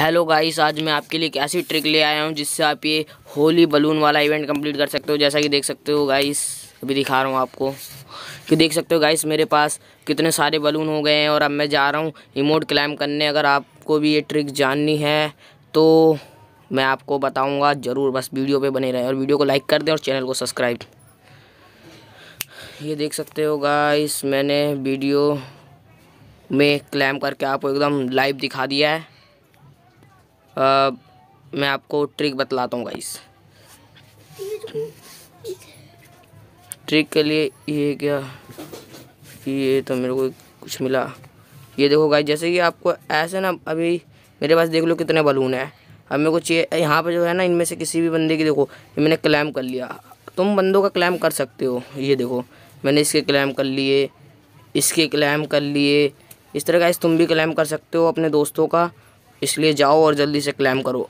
hello guys आज मैं आपके लिए एक ऐसी ट्रिक ले आया हूँ जिससे आप ये होली बलून वाला इवेंट कंप्लीट कर सकते हो जैसा कि देख सकते हो गाइस अभी दिखा रहा हूँ आपको कि देख सकते हो गाइस मेरे पास कितने सारे बलून हो गए हैं और अब मैं जा रहा हूँ इमोट क्लाइम करने अगर आपको भी ये ट्रिक जाननी है तो मैं आपको बताऊँगा ज़रूर बस वीडियो पर बने रहें और वीडियो को लाइक कर दें और चैनल को सब्सक्राइब ये देख सकते हो गाइस मैंने वीडियो में क्लैम करके आपको एकदम लाइव दिखा दिया है आ, मैं आपको ट्रिक बतलाता हूँ गाइस ट्रिक के लिए ये क्या ये तो मेरे को कुछ मिला ये देखो गाइस जैसे कि आपको ऐसे ना अभी मेरे पास देख लो कितने बलून हैं अब मेरे को चाहिए यहाँ पर जो है ना इनमें से किसी भी बंदे की देखो ये मैंने क्लैम कर लिया तुम बंदों का क्लैम कर सकते हो ये देखो मैंने इसके क्लैम कर लिए इसके क्लैम कर लिए इस तरह का इस तुम भी क्लैम कर सकते हो अपने दोस्तों का इसलिए जाओ और जल्दी से क्लेम करो